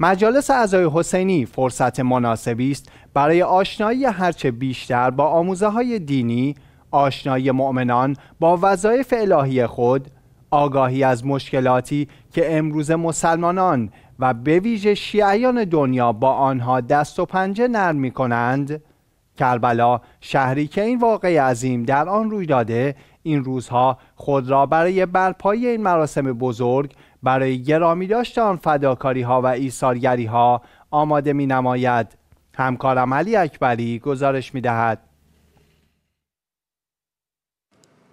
مجالس اعضای حسینی فرصت مناسبی است برای آشنایی هرچه بیشتر با آموزه های دینی، آشنایی مؤمنان با وظایف الهی خود، آگاهی از مشکلاتی که امروز مسلمانان و به ویژه شیعیان دنیا با آنها دست و پنجه نرم می کنند، کربلا شهری که این واقع عظیم در آن روی داده این روزها خود را برای برپایی این مراسم بزرگ برای گرامی آن فداکاری ها و ایثارگری ها آماده می نماید همکارم علی اکبری گزارش می دهد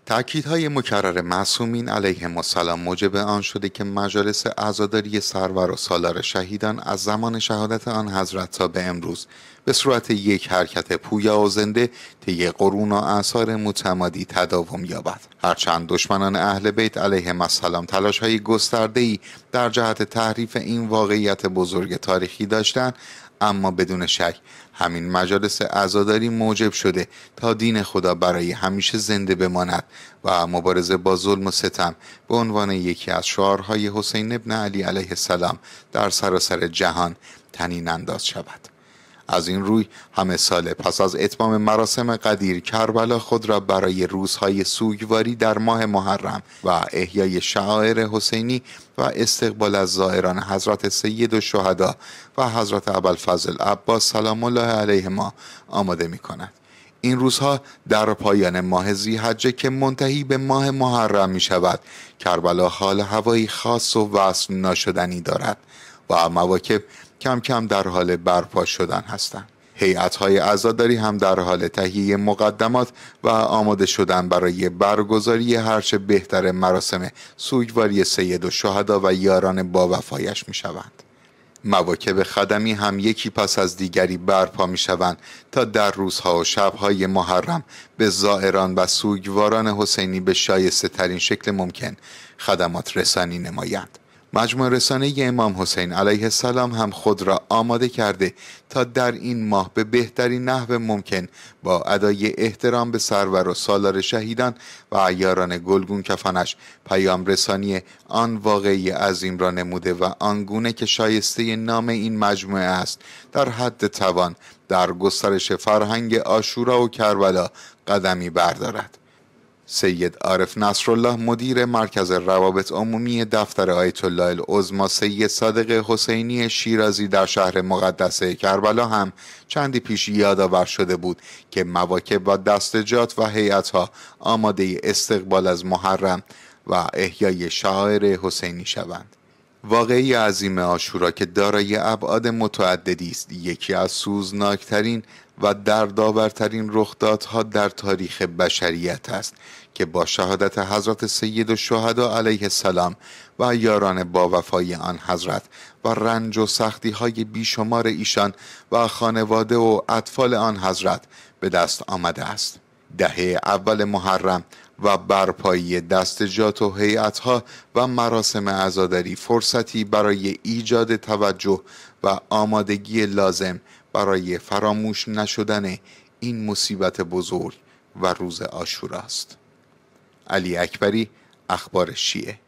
تأکیدهای مکرر معصومین علیهم السلام موجب آن شده که مجالس عزاداری سرور و سالار شهیدان از زمان شهادت آن حضرت تا به امروز به صورت یک حرکت پویا و زنده طی قرون و اثار متمادی تداوم یابد هرچند دشمنان اهل بیت علیه السلام تلاش های در جهت تحریف این واقعیت بزرگ تاریخی داشتند اما بدون شک همین مجالس عزاداری موجب شده تا دین خدا برای همیشه زنده بماند و مبارزه با ظلم و ستم به عنوان یکی از شعارهای حسین ابن علی علیه السلام در سراسر جهان تنین انداز شود از این روی همه ساله پس از اتمام مراسم قدیر کربلا خود را برای روزهای سوگواری در ماه محرم و احیای شعائر حسینی و استقبال از زائران حضرت سید و شهدا و حضرت ابوالفضل عباس سلام الله علیه ما آماده می کند. این روزها در پایان ماه زیحجه که منتهی به ماه محرم می شود کربلا حال هوایی خاص و وصف ناشدنی دارد و مواکب کم کم در حال برپا شدن هستند. هیئت‌های عزاداری هم در حال تهیه مقدمات و آماده شدن برای برگزاری هرچه بهتر مراسم سوگواری سید و شهدا و یاران با وفایش میشوند. مواکب خدمی هم یکی پس از دیگری برپا می شوند تا در روزها و شبهای محرم به زائران و سوگواران حسینی به شایسته ترین شکل ممکن خدمات رسانی نمایند. مجموع رسانه امام حسین علیه السلام هم خود را آماده کرده تا در این ماه به بهترین نحو ممکن با ادای احترام به سرور و سالار شهیدان و عیاران گلگون کفنش پیام رسانی آن واقعی عظیم را نموده و آنگونه که شایسته نام این مجموعه است در حد توان در گسترش فرهنگ آشورا و کربلا قدمی بردارد سید عارف نصرالله مدیر مرکز روابط عمومی دفتر آیت الله العظما سید صادق حسینی شیرازی در شهر مقدسه کربلا هم چندی پیش یادآور شده بود که مواکب و دستجات و هیئتها آماده استقبال از محرم و احیای شاعر حسینی شوند. واقعی عظیم آشورا که دارای ابعاد متعددی است یکی از سوزناکترین و دردآورترین رخدادها در تاریخ بشریت است که با شهادت حضرت سید و شهدا علیه السلام و یاران با وفای آن حضرت و رنج و سختی های بیشمار ایشان و خانواده و اطفال آن حضرت به دست آمده است دهه اول محرم و برپایی دستجات و هیئتها و مراسم عزاداری فرصتی برای ایجاد توجه و آمادگی لازم برای فراموش نشدن این مصیبت بزرگ و روز است علی اکبری اخبار شیعه